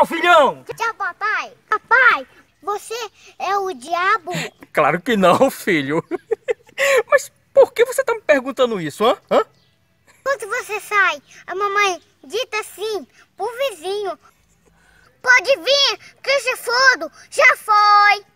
Tchau, filhão! Tchau, papai! Papai, você é o diabo? Claro que não, filho. Mas por que você tá me perguntando isso, hã? hã? Quando você sai, a mamãe dita assim pro vizinho. Pode vir, que se fodo, já foi!